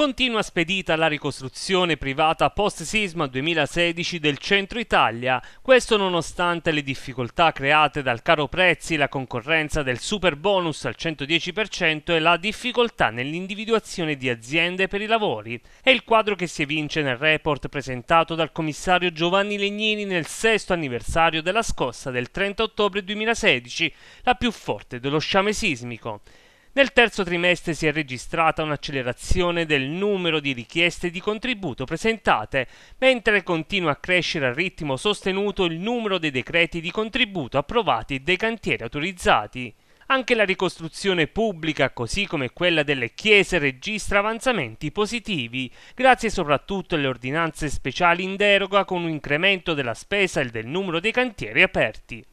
Continua spedita la ricostruzione privata post-sisma 2016 del centro Italia, questo nonostante le difficoltà create dal caro prezzi, la concorrenza del super bonus al 110% e la difficoltà nell'individuazione di aziende per i lavori. È il quadro che si evince nel report presentato dal commissario Giovanni Legnini nel sesto anniversario della scossa del 30 ottobre 2016, la più forte dello sciame sismico. Nel terzo trimestre si è registrata un'accelerazione del numero di richieste di contributo presentate, mentre continua a crescere a ritmo sostenuto il numero dei decreti di contributo approvati e dei cantieri autorizzati. Anche la ricostruzione pubblica, così come quella delle chiese, registra avanzamenti positivi, grazie soprattutto alle ordinanze speciali in deroga con un incremento della spesa e del numero dei cantieri aperti.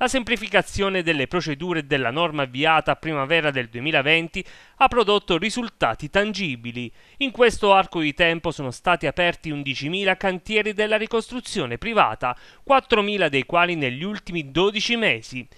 La semplificazione delle procedure della norma avviata a primavera del 2020 ha prodotto risultati tangibili. In questo arco di tempo sono stati aperti 11.000 cantieri della ricostruzione privata, 4.000 dei quali negli ultimi 12 mesi.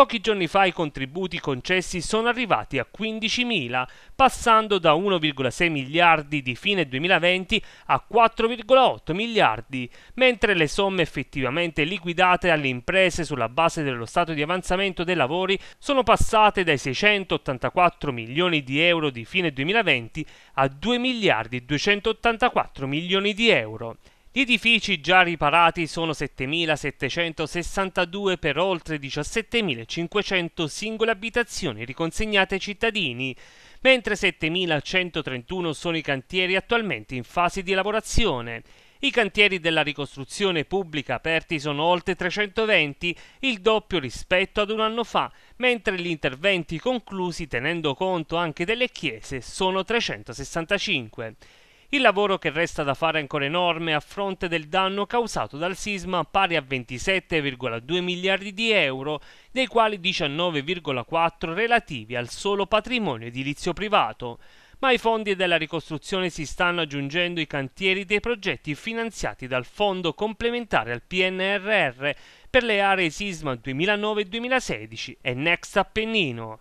Pochi giorni fa i contributi concessi sono arrivati a 15.000, passando da 1,6 miliardi di fine 2020 a 4,8 miliardi, mentre le somme effettivamente liquidate alle imprese sulla base dello stato di avanzamento dei lavori sono passate dai 684 milioni di euro di fine 2020 a 2 miliardi 284 milioni di euro. Gli edifici già riparati sono 7.762 per oltre 17.500 singole abitazioni riconsegnate ai cittadini, mentre 7.131 sono i cantieri attualmente in fase di lavorazione. I cantieri della ricostruzione pubblica aperti sono oltre 320, il doppio rispetto ad un anno fa, mentre gli interventi conclusi, tenendo conto anche delle chiese, sono 365. Il lavoro che resta da fare è ancora enorme a fronte del danno causato dal sisma pari a 27,2 miliardi di euro, dei quali 19,4 relativi al solo patrimonio edilizio privato ma ai fondi della ricostruzione si stanno aggiungendo i cantieri dei progetti finanziati dal Fondo complementare al PNRR per le aree sisma 2009-2016 e Next Appennino.